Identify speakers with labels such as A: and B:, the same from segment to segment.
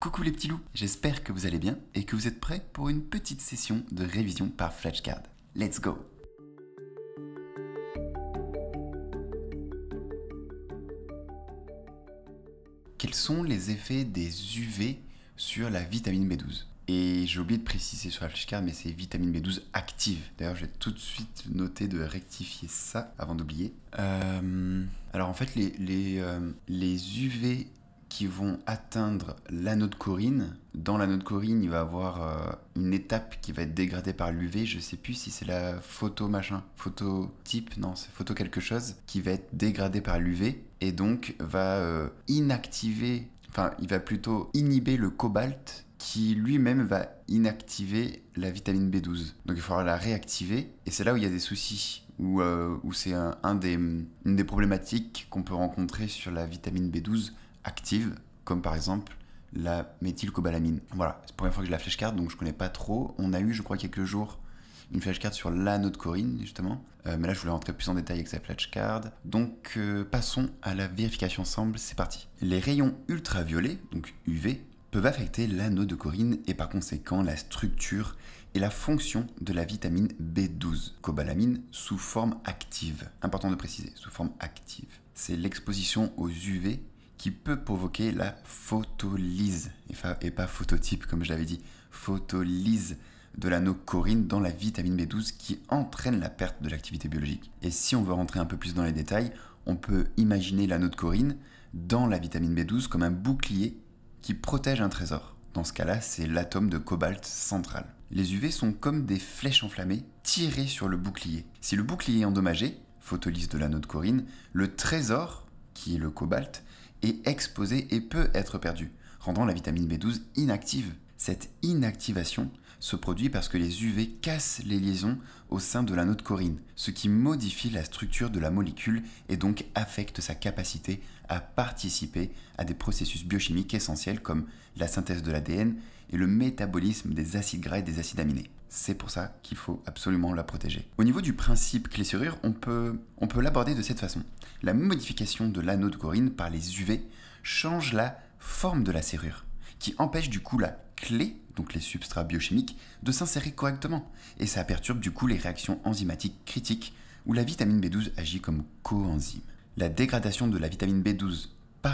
A: Coucou les petits loups, j'espère que vous allez bien et que vous êtes prêts pour une petite session de révision par flashcard. Let's go Quels sont les effets des UV sur la vitamine B12 Et j'ai oublié de préciser sur la flashcard, mais c'est vitamine B12 active. D'ailleurs, je vais tout de suite noter de rectifier ça avant d'oublier. Euh, alors en fait, les, les, euh, les UV qui vont atteindre l'anneau de Corine. Dans l'anneau de Corine, il va y avoir euh, une étape qui va être dégradée par l'UV. Je sais plus si c'est la photo machin, photo type, non, c'est photo quelque chose, qui va être dégradée par l'UV et donc va euh, inactiver, enfin, il va plutôt inhiber le cobalt qui lui-même va inactiver la vitamine B12. Donc il faudra la réactiver et c'est là où il y a des soucis où, euh, c'est un, une des problématiques qu'on peut rencontrer sur la vitamine B12 active comme par exemple la méthylcobalamine. Voilà, c'est la première fois que j'ai la flashcard, donc je ne connais pas trop. On a eu, je crois, quelques jours une flashcard sur de corine justement. Euh, mais là, je voulais rentrer plus en détail avec cette flashcard. Donc, euh, passons à la vérification ensemble, c'est parti. Les rayons ultraviolets, donc UV, peuvent affecter l'anneau de corine et par conséquent la structure et la fonction de la vitamine B12, cobalamine, sous forme active. Important de préciser, sous forme active. C'est l'exposition aux UV qui peut provoquer la photolyse, et pas phototype comme je l'avais dit, photolyse de corine dans la vitamine B12 qui entraîne la perte de l'activité biologique. Et si on veut rentrer un peu plus dans les détails, on peut imaginer de corine dans la vitamine B12 comme un bouclier qui protège un trésor. Dans ce cas-là, c'est l'atome de cobalt central. Les UV sont comme des flèches enflammées tirées sur le bouclier. Si le bouclier est endommagé, photolyse de de corine, le trésor, qui est le cobalt, est exposée et peut être perdue, rendant la vitamine B12 inactive. Cette inactivation se produit parce que les UV cassent les liaisons au sein de l'anneau de corine, ce qui modifie la structure de la molécule et donc affecte sa capacité à participer à des processus biochimiques essentiels comme la synthèse de l'ADN et le métabolisme des acides gras et des acides aminés. C'est pour ça qu'il faut absolument la protéger. Au niveau du principe clé-serrure, on peut, on peut l'aborder de cette façon. La modification de l'anneau de corine par les UV change la forme de la serrure, qui empêche du coup la clé, donc les substrats biochimiques, de s'insérer correctement. Et ça perturbe du coup les réactions enzymatiques critiques où la vitamine B12 agit comme coenzyme. La dégradation de la vitamine B12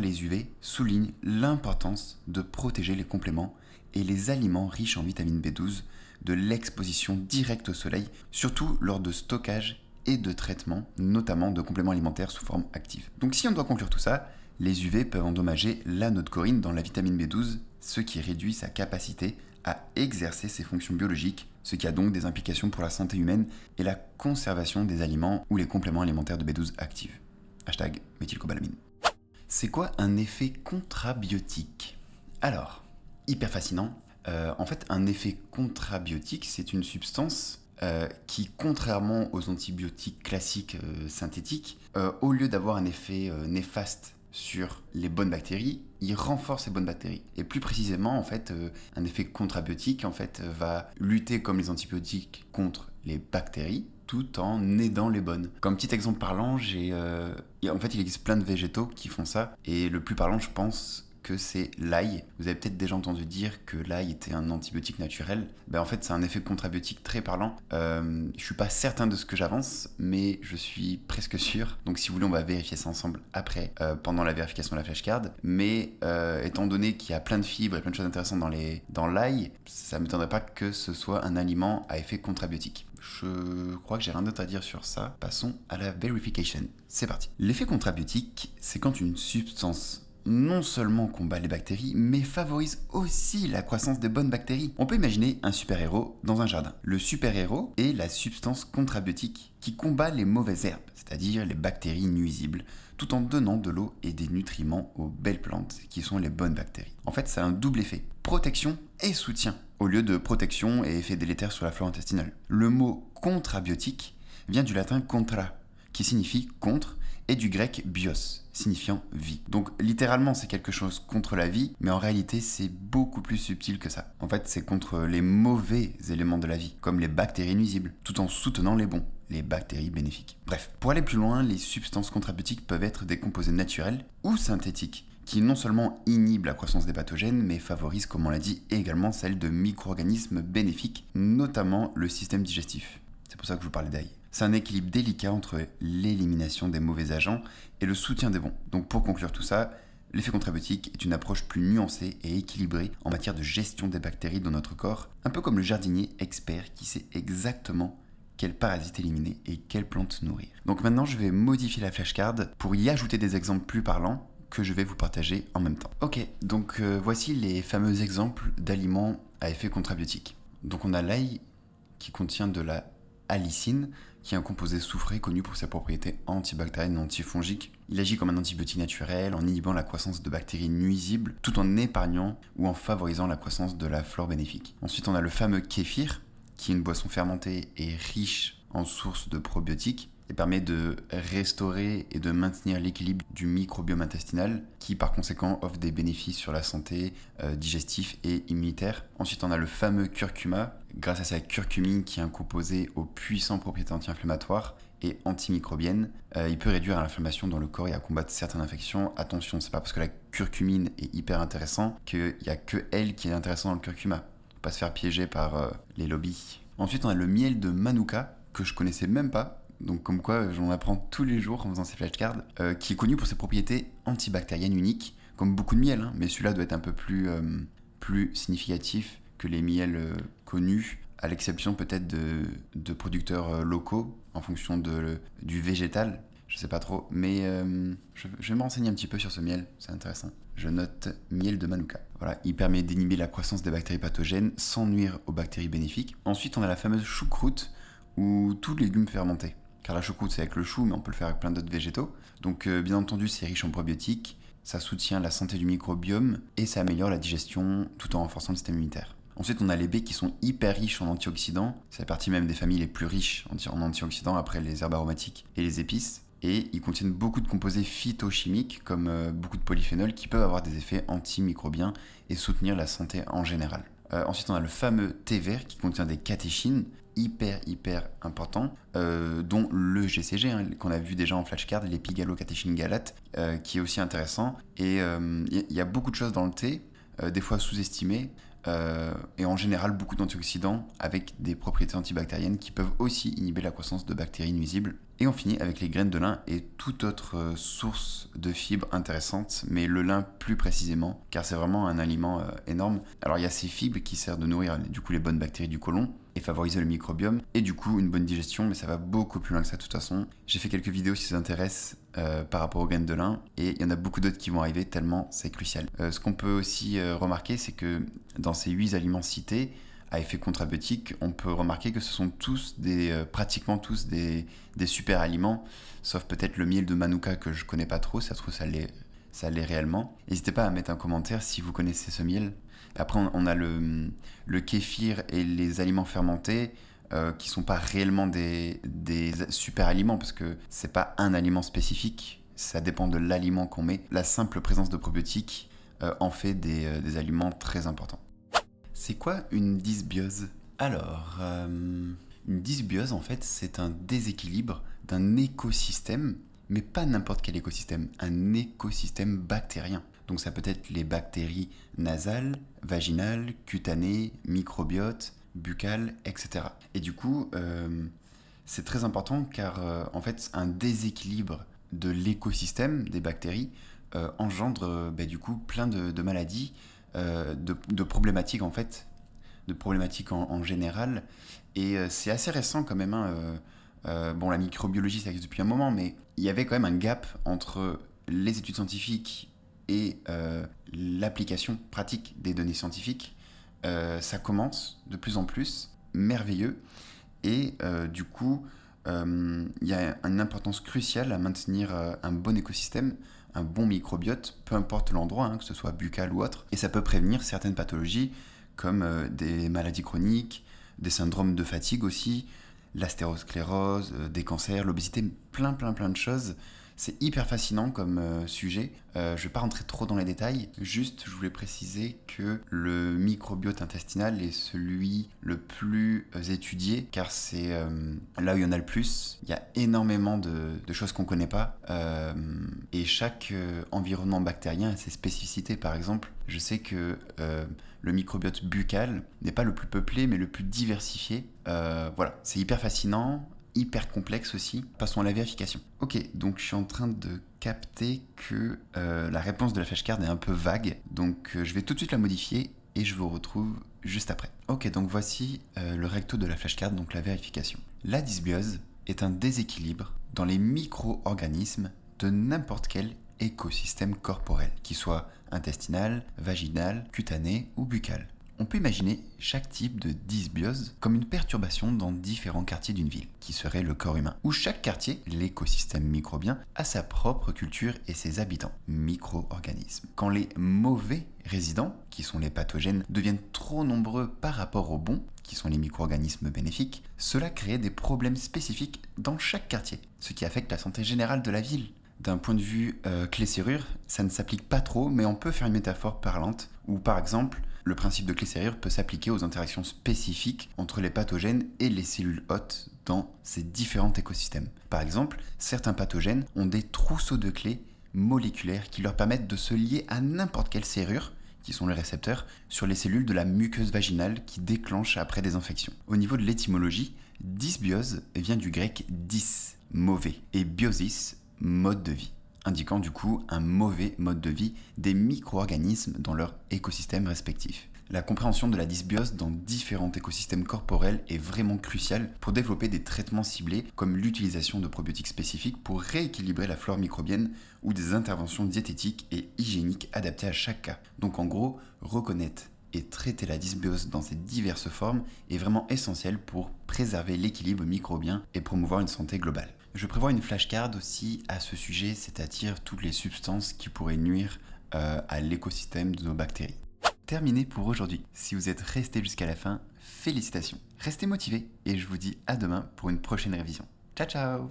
A: les UV souligne l'importance de protéger les compléments et les aliments riches en vitamine B12 de l'exposition directe au soleil, surtout lors de stockage et de traitement, notamment de compléments alimentaires sous forme active. Donc si on doit conclure tout ça, les UV peuvent endommager la corine dans la vitamine B12, ce qui réduit sa capacité à exercer ses fonctions biologiques, ce qui a donc des implications pour la santé humaine et la conservation des aliments ou les compléments alimentaires de B12 actifs. Hashtag méthylcobalamine. C'est quoi un effet contrabiotique Alors, hyper fascinant. Euh, en fait, un effet contrabiotique, c'est une substance euh, qui, contrairement aux antibiotiques classiques euh, synthétiques, au lieu d'avoir un effet néfaste sur les bonnes bactéries, il renforce les bonnes bactéries. Et plus précisément, en fait, un effet contrabiotique en fait, va lutter comme les antibiotiques contre les bactéries, tout en aidant les bonnes. Comme petit exemple parlant, j'ai en fait, il existe plein de végétaux qui font ça. Et le plus parlant, je pense que c'est l'ail. Vous avez peut-être déjà entendu dire que l'ail était un antibiotique naturel. Ben, en fait, c'est un effet contrabiotique très parlant. Je euh, je suis pas certain de ce que j'avance, mais je suis presque sûr. Donc, si vous voulez, on va vérifier ça ensemble après, euh, pendant la vérification de la flashcard. Mais euh, étant donné qu'il y a plein de fibres et plein de choses intéressantes dans l'ail, ça ne ça m'étonnerait pas que ce soit un aliment à effet contrabiotique. Je crois que j'ai rien d'autre à dire sur ça. Passons à la verification. C'est parti. L'effet contrabiotique, c'est quand une substance non seulement combat les bactéries, mais favorise aussi la croissance des bonnes bactéries. On peut imaginer un super-héros dans un jardin. Le super-héros est la substance contrabiotique qui combat les mauvaises herbes, c'est-à-dire les bactéries nuisibles, tout en donnant de l'eau et des nutriments aux belles plantes, qui sont les bonnes bactéries. En fait, ça a un double effet, protection et soutien, au lieu de protection et effet délétère sur la flore intestinale. Le mot contrabiotique vient du latin contra, qui signifie contre, et du grec bios, signifiant vie. Donc littéralement c'est quelque chose contre la vie, mais en réalité c'est beaucoup plus subtil que ça. En fait c'est contre les mauvais éléments de la vie, comme les bactéries nuisibles, tout en soutenant les bons les bactéries bénéfiques. Bref, pour aller plus loin, les substances contrabiotiques peuvent être des composés naturels ou synthétiques, qui non seulement inhibent la croissance des pathogènes, mais favorisent, comme on l'a dit, également celle de micro-organismes bénéfiques, notamment le système digestif. C'est pour ça que je vous parlais d'ail. C'est un équilibre délicat entre l'élimination des mauvais agents et le soutien des bons. Donc pour conclure tout ça, l'effet contrabiotique est une approche plus nuancée et équilibrée en matière de gestion des bactéries dans notre corps, un peu comme le jardinier expert qui sait exactement quels parasites éliminer et quelles plantes nourrir. Donc maintenant, je vais modifier la flashcard pour y ajouter des exemples plus parlants que je vais vous partager en même temps. Ok, donc euh, voici les fameux exemples d'aliments à effet contrabiotique. Donc on a l'ail qui contient de la allicine, qui est un composé soufré connu pour ses propriétés antibactériennes et antifongiques. Il agit comme un antibiotique naturel en inhibant la croissance de bactéries nuisibles tout en épargnant ou en favorisant la croissance de la flore bénéfique. Ensuite, on a le fameux kéfir, qui est une boisson fermentée et riche en sources de probiotiques et permet de restaurer et de maintenir l'équilibre du microbiome intestinal qui par conséquent offre des bénéfices sur la santé digestive euh, digestif et immunitaire. Ensuite on a le fameux curcuma grâce à sa curcumine qui est un composé aux puissantes propriétés anti-inflammatoires et antimicrobiennes, euh, il peut réduire l'inflammation dans le corps et à combattre certaines infections. Attention, c'est pas parce que la curcumine est hyper intéressante qu'il n'y a que elle qui est intéressante dans le curcuma. Faut pas se faire piéger par euh, les lobbies. Ensuite on a le miel de manuka que je connaissais même pas donc comme quoi j'en apprends tous les jours en faisant ces flashcards, euh, qui est connu pour ses propriétés antibactériennes uniques, comme beaucoup de miel, hein. mais celui-là doit être un peu plus, euh, plus significatif que les miels euh, connus, à l'exception peut-être de, producteurs locaux, en fonction de, du végétal, je sais pas trop, mais je, vais me renseigner un petit peu sur ce miel, c'est intéressant. Je note miel de Manuka. Voilà, il permet d'inhiber la croissance des bactéries pathogènes sans nuire aux bactéries bénéfiques. Ensuite, on a la fameuse choucroute ou tout légume fermenté car la choucroute c'est avec le chou, mais on peut le faire avec plein d'autres végétaux. Donc euh, bien entendu c'est riche en probiotiques, ça soutient la santé du microbiome et ça améliore la digestion tout en renforçant le système immunitaire. Ensuite, on a les baies qui sont hyper riches en antioxydants. C'est la partie même des familles les plus riches en antioxydants après les herbes aromatiques et les épices. Et ils contiennent beaucoup de composés phytochimiques comme euh, beaucoup de polyphénols qui peuvent avoir des effets antimicrobiens et soutenir la santé en général. Euh, ensuite, on a le fameux thé vert qui contient des catéchines hyper hyper importants, euh, dont le GCG hein, qu'on a vu déjà en flashcard, l'épigallocatéchine galate, euh, qui est aussi intéressant. Et il euh, y a beaucoup de choses dans le thé, des fois sous-estimées, et en général beaucoup d'antioxydants avec des propriétés antibactériennes qui peuvent aussi inhiber la croissance de bactéries nuisibles. Et on finit avec les graines de lin et toute autre euh, source de fibres intéressantes, mais le lin plus précisément, car c'est vraiment un aliment euh, énorme. Alors il y a ces fibres qui servent de nourrir du coup les bonnes bactéries du côlon et favoriser le microbiome et du coup une bonne digestion, mais ça va beaucoup plus loin que ça de toute façon. J'ai fait quelques vidéos si ça intéresse euh, par rapport aux graines de lin et il y en a beaucoup d'autres qui vont arriver tellement c'est crucial. ce qu'on peut aussi remarquer, c'est que dans ces 8 aliments cités, à effet contrabiotique, on peut remarquer que ce sont tous des, euh, pratiquement tous des, super aliments, sauf peut-être le miel de Manuka que je connais pas trop, ça trouve ça l'est, ça l'est réellement. N'hésitez pas à mettre un commentaire si vous connaissez ce miel. Après, on a le, le kéfir et les aliments fermentés. Euh, qui sont pas réellement des, des super aliments parce que c'est pas un aliment spécifique, ça dépend de l'aliment qu'on met. La simple présence de probiotiques euh, en fait des, euh, des aliments très importants. C'est quoi une dysbiose Alors, euh, une dysbiose, en fait, c'est un déséquilibre d'un écosystème, mais pas n'importe quel écosystème, un écosystème bactérien. Donc ça peut être les bactéries nasales, vaginales, cutanées, microbiotes, buccales, etc. Et du coup, euh, c'est très important car euh, en fait, un déséquilibre de l'écosystème des bactéries engendre bah, du coup plein de maladies euh, de, problématiques en fait, de problématiques en, général. Et euh, c'est assez récent quand même. Hein, euh, bon, la microbiologie, ça existe depuis un moment, mais il y avait quand même un gap entre les études scientifiques et l'application pratique des données scientifiques. ça commence de plus en plus, merveilleux. Et du coup, il y a une importance cruciale à maintenir un bon écosystème un bon microbiote, peu importe l'endroit, hein, que ce soit buccal ou autre, et ça peut prévenir certaines pathologies comme euh, des maladies chroniques, des syndromes de fatigue aussi, l'astérosclérose, euh, des cancers, l'obésité, plein plein plein de choses c'est hyper fascinant comme euh, sujet. Euh, je ne vais pas rentrer trop dans les détails. Juste, je voulais préciser que le microbiote intestinal est celui le plus euh, étudié, car c'est là où il y en a le plus. Il y a énormément de, de choses qu'on ne connaît pas. et chaque environnement bactérien a ses spécificités. Par exemple, je sais que le microbiote buccal n'est pas le plus peuplé, mais le plus diversifié. voilà, c'est hyper fascinant hyper complexe aussi. Passons à la vérification. Ok, donc je suis en train de capter que euh, la réponse de la flashcard est un peu vague, donc euh, je vais tout de suite la modifier et je vous retrouve juste après. Ok, donc voici euh, le recto de la flashcard, donc la vérification. La dysbiose est un déséquilibre dans les micro-organismes de n'importe quel écosystème corporel, qu'il soit intestinal, vaginal, cutané ou buccal. On peut imaginer chaque type de dysbiose comme une perturbation dans différents quartiers d'une ville, qui serait le corps humain, où chaque quartier, l'écosystème microbien, a sa propre culture et ses habitants, micro-organismes. Quand les mauvais résidents, qui sont les pathogènes, deviennent trop nombreux par rapport aux bons, qui sont les micro-organismes bénéfiques, cela crée des problèmes spécifiques dans chaque quartier, ce qui affecte la santé générale de la ville. D'un point de vue euh, clé-serrure, ça ne s'applique pas trop, mais on peut faire une métaphore parlante, où par exemple, le principe de clé serrure peut s'appliquer aux interactions spécifiques entre les pathogènes et les cellules hôtes dans ces différents écosystèmes. Par exemple, certains pathogènes ont des trousseaux de clés moléculaires qui leur permettent de se lier à n'importe quelle serrure qui sont les récepteurs, sur les cellules de la muqueuse vaginale qui déclenchent après des infections. Au niveau de l'étymologie, dysbiose vient du grec dys, mauvais, et biosis, mode de vie indiquant du coup un mauvais mode de vie des micro-organismes dans leur écosystème respectif. La compréhension de la dysbiose dans différents écosystèmes corporels est vraiment cruciale pour développer des traitements ciblés comme l'utilisation de probiotiques spécifiques pour rééquilibrer la flore microbienne ou des interventions diététiques et hygiéniques adaptées à chaque cas. Donc en gros, reconnaître et traiter la dysbiose dans ses diverses formes est vraiment essentiel pour préserver l'équilibre microbien et promouvoir une santé globale. Je prévois une flashcard aussi à ce sujet, c'est-à-dire toutes les substances qui pourraient nuire euh, à l'écosystème de nos bactéries. Terminé pour aujourd'hui. Si vous êtes resté jusqu'à la fin, félicitations. Restez motivés et je vous dis à demain pour une prochaine révision. Ciao ciao